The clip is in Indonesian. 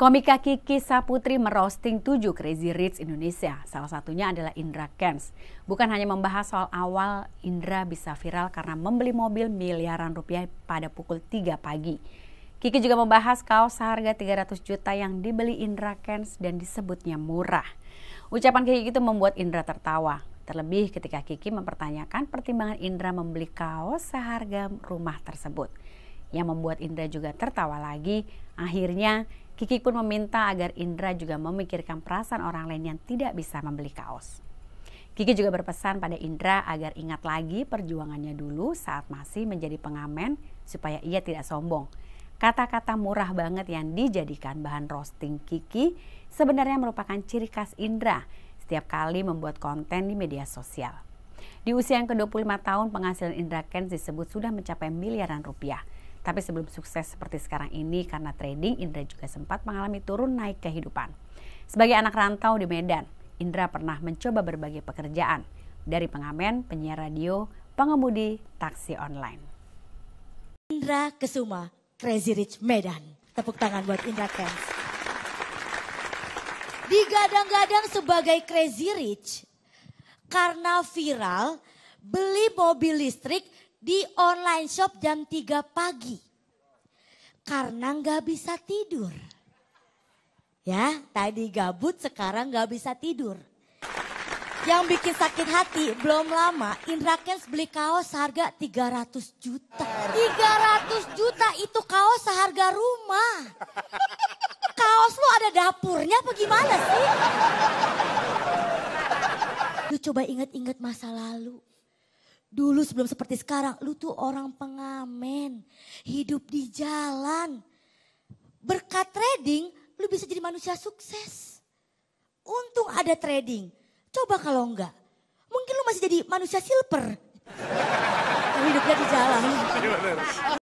Komika Kiki Saputri merosting tujuh Crazy Rich Indonesia. Salah satunya adalah Indra Kens. Bukan hanya membahas soal awal Indra bisa viral karena membeli mobil miliaran rupiah pada pukul 3 pagi. Kiki juga membahas kaos seharga 300 juta yang dibeli Indra Kens dan disebutnya murah. Ucapan Kiki itu membuat Indra tertawa. Terlebih ketika Kiki mempertanyakan pertimbangan Indra membeli kaos seharga rumah tersebut. Yang membuat Indra juga tertawa lagi, akhirnya Kiki pun meminta agar Indra juga memikirkan perasaan orang lain yang tidak bisa membeli kaos. Kiki juga berpesan pada Indra agar ingat lagi perjuangannya dulu saat masih menjadi pengamen supaya ia tidak sombong. Kata-kata murah banget yang dijadikan bahan roasting Kiki sebenarnya merupakan ciri khas Indra setiap kali membuat konten di media sosial. Di usia yang ke-25 tahun, penghasilan Indra Kens disebut sudah mencapai miliaran rupiah. Tapi sebelum sukses seperti sekarang ini karena trading, Indra juga sempat mengalami turun naik kehidupan. Sebagai anak rantau di Medan, Indra pernah mencoba berbagai pekerjaan, dari pengamen, penyiar radio, pengemudi taksi online. Indra Kesuma, Crazy Rich Medan. Tepuk tangan buat Indra Kens. Digadang-gadang sebagai Crazy Rich karena viral beli mobil listrik di online shop jam 3 pagi. Karena nggak bisa tidur. Ya, tadi gabut sekarang nggak bisa tidur. Yang bikin sakit hati, belum lama Indra Kens beli kaos seharga 300 juta. 300 juta itu kaos seharga rumah. Kaos lu ada dapurnya apa gimana sih? Lu coba inget-inget masa lalu. Dulu sebelum seperti sekarang, lu tuh orang pengamen, hidup di jalan. Berkat trading, lu bisa jadi manusia sukses. Untung ada trading. Coba kalau enggak, mungkin lu masih jadi manusia silver. Hidupnya di jalan.